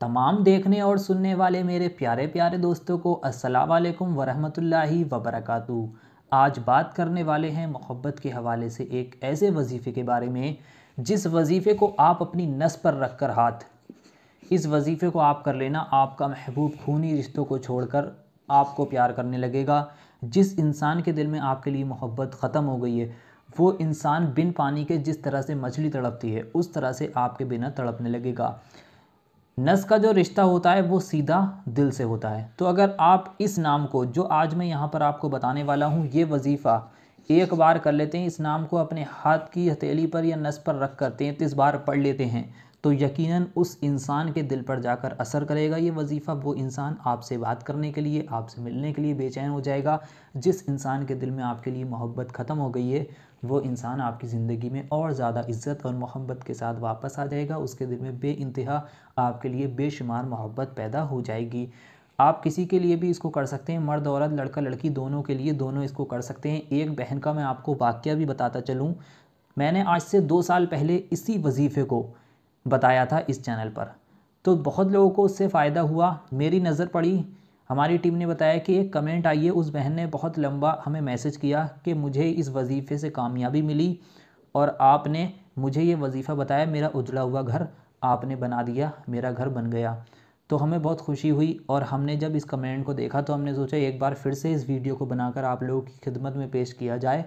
तमाम देखने और सुनने वाले मेरे प्यारे प्यारे दोस्तों को अस्सलाम वालेकुम ला वबरकातु आज बात करने वाले हैं मोहब्बत के हवाले से एक ऐसे वजीफ़े के बारे में जिस वजीफ़े को आप अपनी नस पर रख कर हाथ इस वजीफ़े को आप कर लेना आपका महबूब खूनी रिश्तों को छोड़कर आपको प्यार करने लगेगा जिस इंसान के दिल में आपके लिए मोहब्बत ख़त्म हो गई है वो इंसान बिन पानी के जिस तरह से मछली तड़पती है उस तरह से आपके बिना तड़पने लगेगा नस का जो रिश्ता होता है वो सीधा दिल से होता है तो अगर आप इस नाम को जो आज मैं यहाँ पर आपको बताने वाला हूँ ये वजीफ़ा एक बार कर लेते हैं इस नाम को अपने हाथ की हथेली पर या नस पर रख कर तैंतीस बार पढ़ लेते हैं तो यकीनन उस इंसान के दिल पर जाकर असर करेगा ये वजीफ़ा वो इंसान आपसे बात करने के लिए आपसे मिलने के लिए बेचैन हो जाएगा जिस इंसान के दिल में आपके लिए मोहब्बत ख़त्म हो गई है वो इंसान आपकी ज़िंदगी में और ज़्यादा इज़्ज़त और मोहब्बत के साथ वापस आ जाएगा उसके दिल में बे आपके लिए बेशुमार मोहब्बत पैदा हो जाएगी आप किसी के लिए भी इसको कर सकते हैं मर्द औरत लड़का लड़की दोनों के लिए दोनों इसको कर सकते हैं एक बहन का मैं आपको वाक्य भी बताता चलूँ मैंने आज से दो साल पहले इसी वजीफ़े को बताया था इस चैनल पर तो बहुत लोगों को उससे फ़ायदा हुआ मेरी नज़र पड़ी हमारी टीम ने बताया कि एक कमेंट आई है उस बहन ने बहुत लंबा हमें मैसेज किया कि मुझे इस वजीफ़े से कामयाबी मिली और आपने मुझे ये वजीफ़ा बताया मेरा उजला हुआ घर आपने बना दिया मेरा घर बन गया तो हमें बहुत खुशी हुई और हमने जब इस कमेंट को देखा तो हमने सोचा एक बार फिर से इस वीडियो को बनाकर आप लोगों की खिदमत में पेश किया जाए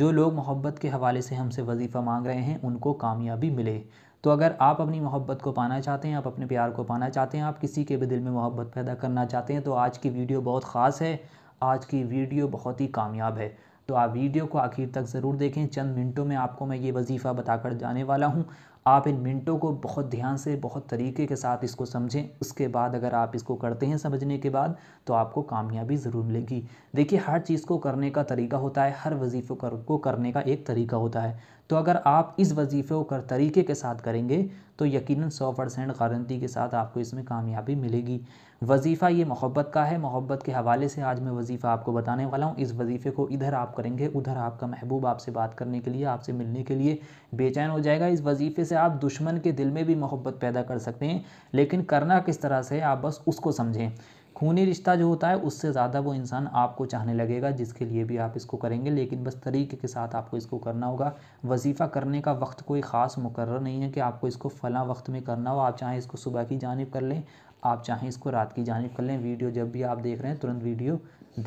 जो लोग मोहब्बत के हवाले से हमसे वजीफ़ा मांग रहे हैं उनको कामयाबी मिले तो अगर आप अपनी मोहब्बत को पाना चाहते हैं आप अपने प्यार को पाना चाहते हैं आप किसी के भी दिल में मोहब्बत पैदा करना चाहते हैं तो आज की वीडियो बहुत ख़ास है आज की वीडियो बहुत ही कामयाब है तो आप वीडियो को आखिर तक ज़रूर देखें चंद मिनटों में आपको मैं ये वजीफ़ा बताकर जाने वाला हूँ आप इन मिनटों को बहुत ध्यान से बहुत तरीके के साथ इसको समझें उसके बाद अगर आप इसको करते हैं समझने के बाद तो आपको कामयाबी ज़रूर मिलेगी देखिए हर चीज़ को करने का तरीका होता है हर वजीफ़े को करने का एक तरीका होता है तो अगर आप इस वजीफ़े को कर तरीके के साथ करेंगे तो यकीनन सौ परसेंट गारंटी के साथ आपको इसमें कामयाबी मिलेगी वजीफ़ा ये मोहब्बत का है मोहब्बत के हवाले से आज मैं वजीफ़ा आपको बताने वाला हूँ इस वजीफ़े को इधर आप करेंगे उधर आपका महबूब आपसे बात करने के लिए आपसे मिलने के लिए बेचैन हो जाएगा इस वजीफ़े से आप दुश्मन के दिल में भी मोहब्बत पैदा कर सकते हैं लेकिन करना किस तरह से आप बस उसको समझें खूनी रिश्ता जो होता है उससे ज़्यादा वो इंसान आपको चाहने लगेगा जिसके लिए भी आप इसको करेंगे लेकिन बस तरीके के साथ आपको इसको करना होगा वजीफ़ा करने का वक्त कोई ख़ास मुकर नहीं है कि आपको इसको फ़लाँ वक्त में करना हो आप चाहें इसको सुबह की जानब कर लें आप चाहें इसको रात की जानब कर लें वीडियो जब भी आप देख रहे हैं तुरंत वीडियो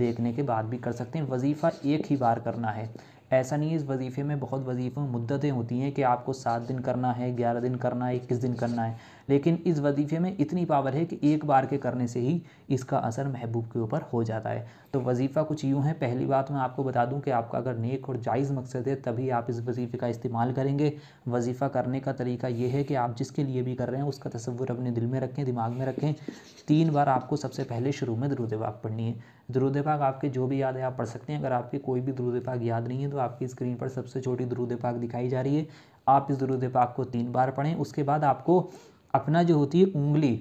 देखने के बाद भी कर सकते हैं वजीफ़ा एक ही बार करना है ऐसा नहीं है इस वजीफ़े में बहुत वजीफ़ों में मुद्दतें होती हैं कि आपको सात दिन करना है ग्यारह दिन करना है इक्कीस दिन करना है लेकिन इस वजीफ़े में इतनी पावर है कि एक बार के करने से ही इसका असर महबूब के ऊपर हो जाता है तो वजीफ़ा कुछ यूँ है पहली बात मैं आपको बता दूँ कि आपका अगर नेक और जायज़ मकसद है तभी आप इस वजीफ़े का इस्तेमाल करेंगे वजीफ़ा करने का तरीका ये है कि आप जिसके लिए भी कर रहे हैं उसका तस्वुर अपने दिल में रखें दिमाग में रखें तीन बार आपको सबसे पहले शुरू में दरुद पाक पढ़नी है दरुद पाक आपके जो भी याद है आप पढ़ सकते हैं अगर आपके कोई भी दरुद पाक याद नहीं है तो आपकी स्क्रीन पर सबसे छोटी दरूद पाक दिखाई जा रही है आप इस दरूद पाक को तीन बार पढ़ें उसके बाद आपको अपना जो होती है उंगली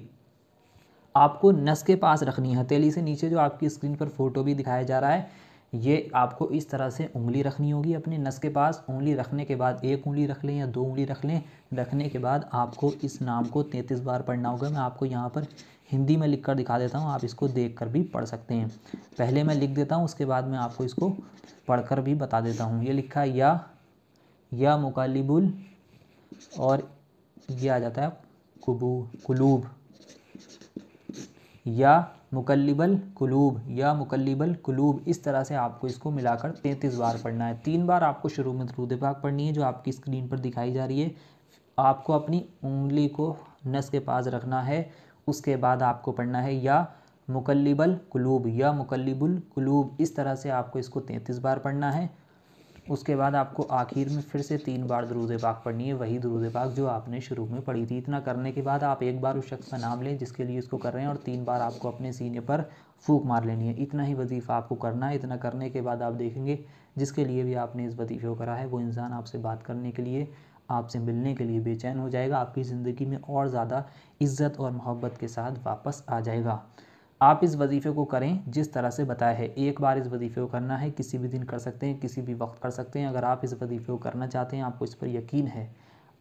आपको नस के पास रखनी है हथेली से नीचे जो आपकी स्क्रीन पर फ़ोटो भी दिखाया जा रहा है ये आपको इस तरह से उंगली रखनी होगी अपने नस के पास उंगली रखने के बाद एक उंगली रख लें या दो उंगली रख लें रखने के बाद आपको इस नाम को तैंतीस बार पढ़ना होगा मैं आपको यहाँ पर हिंदी में लिख कर दिखा देता हूँ आप इसको देख कर भी पढ़ सकते हैं पहले मैं लिख देता हूँ उसके बाद मैं आपको इसको पढ़ कर भी बता देता हूँ ये लिखा या या मुकालिबुल और ये आ जाता है कुबू कुलूब या मुकलबल कुलूब या मुकलबल कुलूब इस तरह से आपको इसको मिलाकर तैंतीस बार पढ़ना है तीन बार आपको शुरू में दरूद पाक पढ़नी है जो आपकी स्क्रीन पर दिखाई जा रही है आपको अपनी उंगली को नस के पास रखना है उसके बाद आपको पढ़ना है या मुकलबल कुलूब या मुकलबुल कुलूब इस तरह से आपको इसको तैंतीस बार पढ़ना है उसके बाद आपको आखिर में फिर से तीन बार दरूद पाक पढ़नी है वही दरूद पाक जो आपने शुरू में पढ़ी थी इतना करने के बाद आप एक बार उस शख्स का नाम लें जिसके लिए उसको कर रहे हैं और तीन बार आपको अपने सीने पर फूक मार लेनी है इतना ही वजीफ़ा आपको करना है इतना करने के बाद आप देखेंगे जिसके लिए भी आपने इस वजीफे को करा है वो इंसान आपसे बात करने के लिए आपसे मिलने के लिए बेचैन हो जाएगा आपकी ज़िंदगी में और ज़्यादा इज़्ज़त और मोहब्बत के साथ वापस आ जाएगा आप इस वजीफ़े को करें जिस तरह से बताया है एक बार इस वजीफ़े को करना है किसी भी दिन कर सकते हैं किसी भी वक्त कर सकते हैं अगर आप इस वजीफ़े को करना चाहते हैं आपको इस पर यकीन है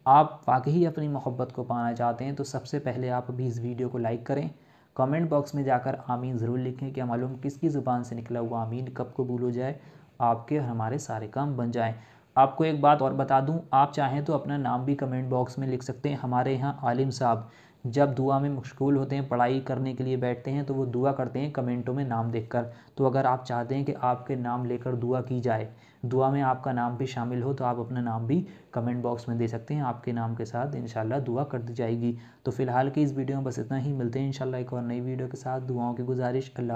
आप वाकई अपनी मोहब्बत को पाना चाहते हैं तो सबसे पहले आप अभी इस वीडियो को लाइक करें कमेंट बॉक्स में जाकर आमीन ज़रूर लिखें कि मालूम किसकी ज़ुबान से निकला हुआ आमीन कब कबूल हो जाए आपके हमारे सारे काम बन जाएँ आपको एक बात और बता दूं आप चाहें तो अपना नाम भी कमेंट बॉक्स में लिख सकते हैं हमारे यहाँ आलिम साहब जब दुआ में मशगूल होते हैं पढ़ाई करने के लिए बैठते हैं तो वो दुआ करते हैं कमेंटों में नाम देखकर तो अगर आप चाहते हैं कि आपके नाम लेकर दुआ की जाए दुआ में आपका नाम भी शामिल हो तो आप अपना नाम भी कमेंट बॉक्स में दे सकते हैं आपके नाम के साथ इन दुआ कर दी जाएगी तो फिलहाल की इस वीडियो में बस इतना ही मिलते हैं इनशाला एक और नई वीडियो के साथ दुआओं की गुजारिश अल्लाह